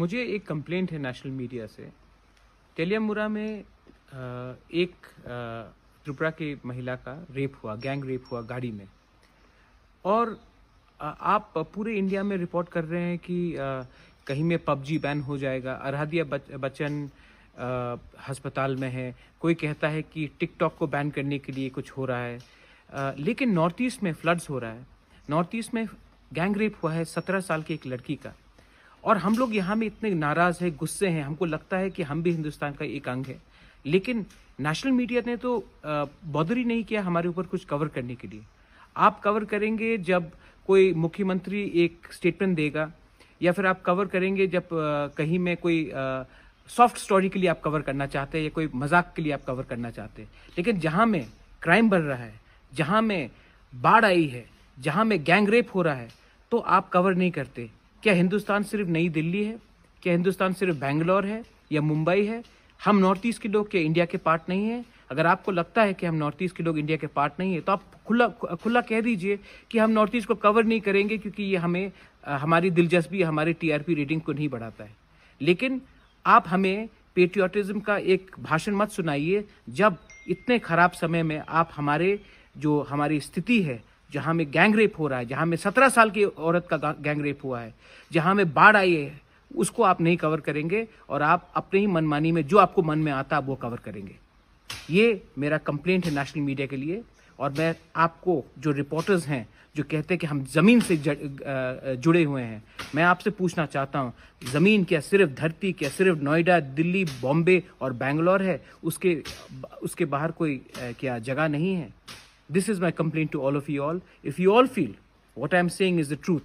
मुझे एक कंप्लेंट है नेशनल मीडिया से तेलियामुरा में एक त्रिपुरा की महिला का रेप हुआ गैंग रेप हुआ गाड़ी में और आप पूरे इंडिया में रिपोर्ट कर रहे हैं कि कहीं में पबजी बैन हो जाएगा अरहदिया बच्चन अस्पताल में है कोई कहता है कि टिकटॉक को बैन करने के लिए कुछ हो रहा है लेकिन नॉर्थ ईस्ट में फ्लड्स हो रहा है नॉर्थ ईस्ट में गैंग रेप हुआ है सत्रह साल की एक लड़की का और हम लोग यहाँ में इतने नाराज़ हैं गुस्से हैं हमको लगता है कि हम भी हिंदुस्तान का एक अंग है लेकिन नेशनल मीडिया ने तो बॉदर नहीं किया हमारे ऊपर कुछ कवर करने के लिए आप कवर करेंगे जब कोई मुख्यमंत्री एक स्टेटमेंट देगा या फिर आप कवर करेंगे जब कहीं में कोई सॉफ्ट स्टोरी के लिए आप कवर करना चाहते हैं या कोई मजाक के लिए आप कवर करना चाहते हैं लेकिन जहाँ में क्राइम बढ़ रहा है जहाँ में बाढ़ आई है जहाँ में गैंग रेप हो रहा है तो आप कवर नहीं करते क्या हिंदुस्तान सिर्फ नई दिल्ली है क्या हिंदुस्तान सिर्फ बेंगलोर है या मुंबई है हम नॉर्थ ईस्ट के लोग क्या इंडिया के पार्ट नहीं है अगर आपको लगता है कि हम नॉर्थ ईस्ट के लोग इंडिया के पार्ट नहीं है तो आप खुला खुला कह दीजिए कि हम नॉर्थ ईस्ट को कवर नहीं करेंगे क्योंकि ये हमें हमारी दिलचस्पी हमारी टीआरपी रेटिंग को नहीं बढ़ाता है लेकिन आप हमें पेट्रियाटिज़म का एक भाषण मत सुनाइए जब इतने ख़राब समय में आप हमारे जो हमारी स्थिति है जहाँ में गैंग रेप हो रहा है जहाँ में सत्रह साल की औरत का गैंग रेप हुआ है जहाँ में बाढ़ आई है उसको आप नहीं कवर करेंगे और आप अपने ही मनमानी में जो आपको मन में आता है वो कवर करेंगे ये मेरा कंप्लेंट है नेशनल मीडिया के लिए और मैं आपको जो रिपोर्टर्स हैं जो कहते हैं कि हम ज़मीन से जुड़े हुए हैं मैं आपसे पूछना चाहता हूँ ज़मीन क्या सिर्फ धरती क्या सिर्फ नोएडा दिल्ली बॉम्बे और बेंगलोर है उसके उसके बाहर कोई क्या जगह नहीं है This is my complaint to all of you all. If you all feel what I'm saying is the truth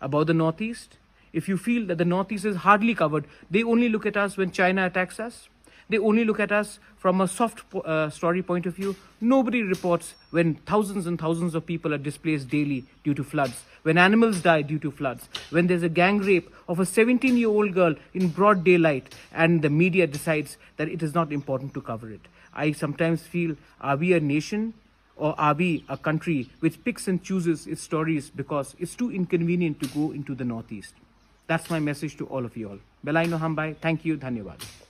about the Northeast, if you feel that the Northeast is hardly covered, they only look at us when China attacks us. They only look at us from a soft uh, story point of view. Nobody reports when thousands and thousands of people are displaced daily due to floods, when animals die due to floods, when there's a gang rape of a 17 year old girl in broad daylight and the media decides that it is not important to cover it. I sometimes feel, are we a nation or are we a country which picks and chooses its stories because it's too inconvenient to go into the Northeast? That's my message to all of you all. no Hambai, thank you, Dhanyawad.